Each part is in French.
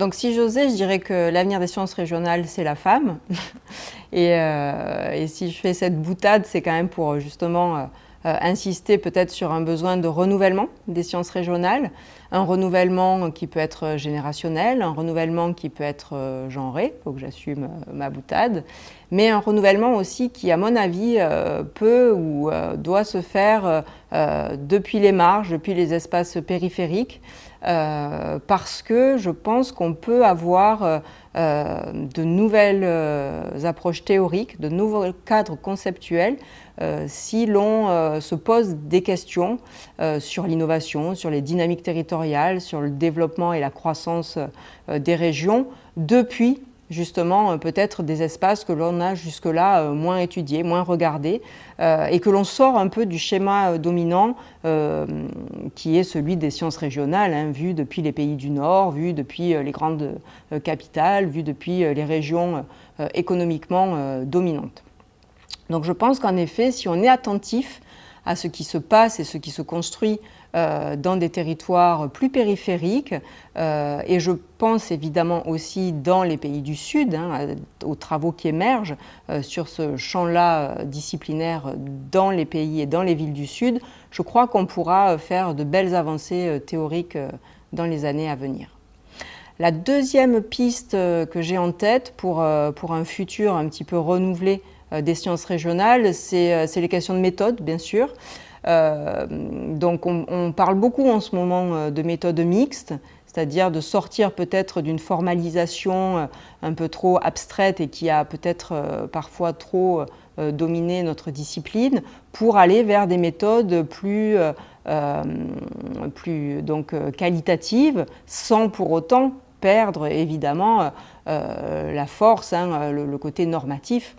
Donc si j'osais, je dirais que l'avenir des sciences régionales, c'est la femme. Euh, et, si je fais cette boutade, c'est quand même pour euh, justement euh, insister peut-être sur un besoin de renouvellement des sciences régionales, un renouvellement qui peut être générationnel, un renouvellement qui peut être genré, faut que j'assume ma boutade, mais un renouvellement aussi qui, à mon avis, peut ou doit se faire depuis les marges, depuis les espaces périphériques. Euh, parce que je pense qu'on peut avoir euh, euh, de nouvelles approches théoriques, de nouveaux cadres conceptuels si l'on se pose des questions sur l'innovation, sur les dynamiques territoriales, sur le développement et la croissance des régions depuis justement euh, peut-être des espaces que l'on a jusque-là euh, moins étudiés, moins regardés, euh, et que l'on sort un peu du schéma dominant qui est celui des sciences régionales, hein, vu depuis les pays du Nord, vu depuis les grandes capitales, vu depuis les régions économiquement dominantes. Donc je pense qu'en effet, si on est attentif à ce qui se passe et ce qui se construit euh, dans des territoires plus périphériques euh, et je pense évidemment aussi dans les pays du Sud, hein, aux travaux qui émergent euh, sur ce champ-là disciplinaire dans les pays et dans les villes du Sud. Je crois qu'on pourra faire de belles avancées théoriques dans les années à venir. La deuxième piste que j'ai en tête pour, pour un futur un petit peu renouvelé euh, des sciences régionales, euh, c'est les questions de méthode, bien sûr. Euh, donc on, parle beaucoup en ce moment de méthodes mixtes, c'est-à-dire de sortir peut-être d'une formalisation un peu trop abstraite et qui a peut-être parfois trop dominé notre discipline, pour aller vers des méthodes plus, plus donc, qualitatives, sans pour autant perdre évidemment la force, hein, le, côté normatif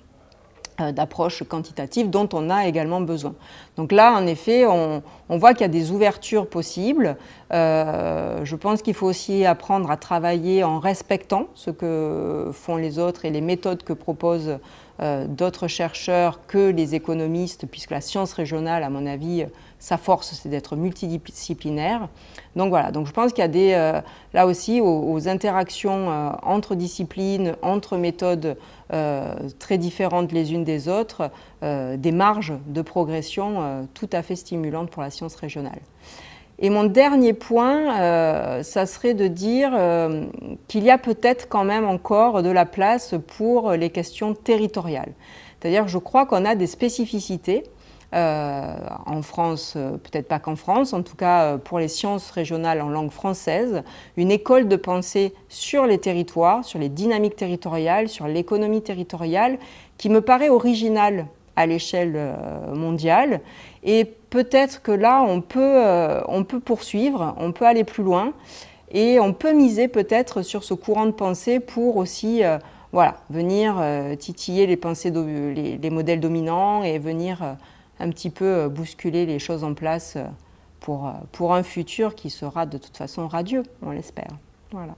euh, d'approche quantitative dont on a également besoin. Donc là, en effet, on, voit qu'il y a des ouvertures possibles. Euh, je pense qu'il faut aussi apprendre à travailler en respectant ce que font les autres et les méthodes que proposent euh, d'autres chercheurs que les économistes, puisque la science régionale, à mon avis, euh, sa force, c'est d'être multidisciplinaire. Donc voilà, donc je pense qu'il y a des, euh, là aussi aux, interactions entre disciplines, entre méthodes très différentes les unes des autres, des marges de progression tout à fait stimulantes pour la science régionale. Et mon dernier point, euh, ça serait de dire euh, qu'il y a peut-être quand même encore de la place pour les questions territoriales. C'est-à-dire, je crois qu'on a des spécificités. Euh, en France, peut-être pas qu'en France, en tout cas pour les sciences régionales en langue française, une école de pensée sur les territoires, sur les dynamiques territoriales, sur l'économie territoriale, qui me paraît originale à l'échelle euh, mondiale. Et peut-être que là, on peut, euh, on peut poursuivre, on peut aller plus loin et on peut miser peut-être sur ce courant de pensée pour aussi euh, voilà, venir titiller les, pensées les, modèles dominants et venir un petit peu bousculer les choses en place pour, pour un futur qui sera de toute façon radieux, on l'espère. Voilà.